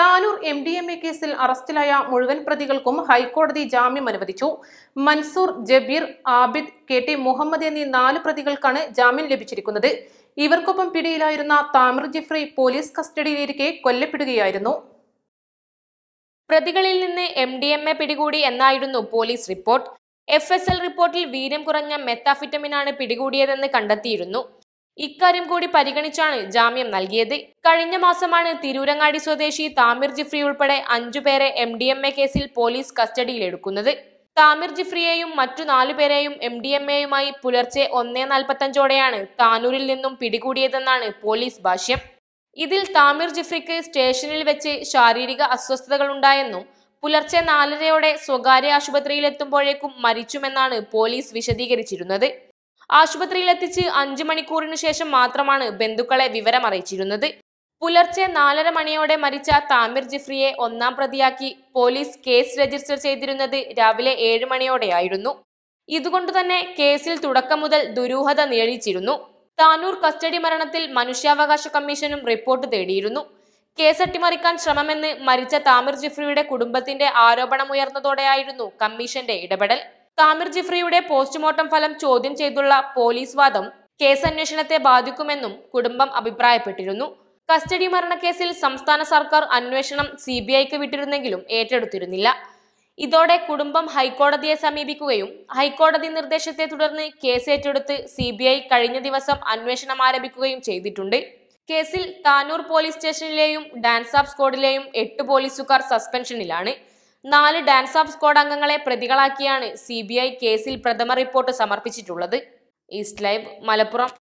Tanur M D M A കേസിൽ അറസ്റ്റിലായ മുഴുവൻ പ്രതികൾക്കും ഹൈക്കോടതി ജാമ്യം അനുവദിച്ചു മൻസൂർ ജബീർ ആബിദ് കെ ടി മുഹമ്മദ് എന്നീ നാല് പ്രതികൾക്കാണ് ജാമ്യം ലഭിച്ചിരിക്കുന്നത് ഇവർക്കൊപ്പം പിടിയിലായിരുന്ന താമർ ജിഫ്രി പോലീസ് കസ്റ്റഡിയിലിരിക്കെ കൊല്ലപ്പെടുകയായിരുന്നു പ്രതികളിൽ നിന്ന് എം ഡി എം എ പിടികൂടി എന്നായിരുന്നു police report F S L റിപ്പോർട്ടിൽ വീര്യം കുറഞ്ഞ മെത്താഫിറ്റമിനാണ് പിടികൂടിയതെന്ന് കണ്ടെത്തിയിരുന്നു ഇക്കാര്യം കൂടി പരിഗണിച്ചാണ് ജാമ്യം നൽകിയത് കഴിഞ്ഞ മാസമാണ് തിരൂരങ്ങാടി സ്വദേശി താമിർ ജിഫ്രി ഉൾപ്പെടെ അഞ്ചുപേരെ എം ഡി എം എ കേസിൽ പോലീസ് കസ്റ്റഡിയിലെടുക്കുന്നത് താമിർ ജിഫ്രിയെയും മറ്റു നാലുപേരെയും എം ഡി എം എയുമായി പുലർച്ചെ ഒന്നേ നാൽപ്പത്തഞ്ചോടെയാണ് താനൂരിൽ നിന്നും പിടികൂടിയതെന്നാണ് പോലീസ് ഭാഷ്യം ഇതിൽ താമിർ ജിഫ്രിക്ക് സ്റ്റേഷനിൽ വെച്ച് ശാരീരിക അസ്വസ്ഥതകൾ ഉണ്ടായെന്നും പുലർച്ചെ നാലരയോടെ സ്വകാര്യ ആശുപത്രിയിലെത്തുമ്പോഴേക്കും മരിച്ചുമെന്നാണ് പോലീസ് വിശദീകരിച്ചിരുന്നത് ആശുപത്രിയിൽ എത്തിച്ച് അഞ്ചു മണിക്കൂറിനു ശേഷം മാത്രമാണ് ബന്ധുക്കളെ വിവരമറിയിച്ചിരുന്നത് പുലർച്ചെ നാലര മണിയോടെ മരിച്ച താമിർ ജിഫ്രിയെ ഒന്നാം പ്രതിയാക്കി പോലീസ് കേസ് രജിസ്റ്റർ ചെയ്തിരുന്നത് രാവിലെ ഏഴ് മണിയോടെയായിരുന്നു ഇതുകൊണ്ടുതന്നെ കേസിൽ തുടക്കം മുതൽ ദുരൂഹത നിയഴിച്ചിരുന്നു താനൂർ കസ്റ്റഡി മരണത്തിൽ മനുഷ്യാവകാശ കമ്മീഷനും റിപ്പോർട്ട് തേടിയിരുന്നു കേസ് അട്ടിമറിക്കാൻ ശ്രമമെന്ന് മരിച്ച താമിർ ജിഫ്രിയുടെ കുടുംബത്തിന്റെ ആരോപണമുയർന്നതോടെയായിരുന്നു കമ്മീഷന്റെ ഇടപെടൽ താമിർ ജിഫ്രിയുടെ പോസ്റ്റ്മോർട്ടം ഫലം ചോദ്യം ചെയ്തുള്ള പോലീസ് വാദം കേസന്വേഷണത്തെ ബാധിക്കുമെന്നും കുടുംബം അഭിപ്രായപ്പെട്ടിരുന്നു കസ്റ്റഡി മരണക്കേസിൽ സംസ്ഥാന സർക്കാർ അന്വേഷണം സി ബി ഐക്ക് വിട്ടിരുന്നെങ്കിലും ഏറ്റെടുത്തിരുന്നില്ല ഇതോടെ കുടുംബം ഹൈക്കോടതിയെ സമീപിക്കുകയും ഹൈക്കോടതി നിർദ്ദേശത്തെ തുടർന്ന് കേസ് ഏറ്റെടുത്ത് സി ബി ഐ കഴിഞ്ഞ ദിവസം അന്വേഷണം ആരംഭിക്കുകയും ചെയ്തിട്ടുണ്ട് കേസിൽ താനൂർ പോലീസ് സ്റ്റേഷനിലെയും ഡാൻസ് ആപ്പ് സ്ക്വാഡിലെയും എട്ട് പോലീസുകാർ സസ്പെൻഷനിലാണ് നാല് ഡാൻസ് ഓഫ് സ്ക്വാഡ് അംഗങ്ങളെ പ്രതികളാക്കിയാണ് സി കേസിൽ പ്രഥമ റിപ്പോർട്ട് സമർപ്പിച്ചിട്ടുള്ളത് ഈസ്റ്റ് ലൈവ് മലപ്പുറം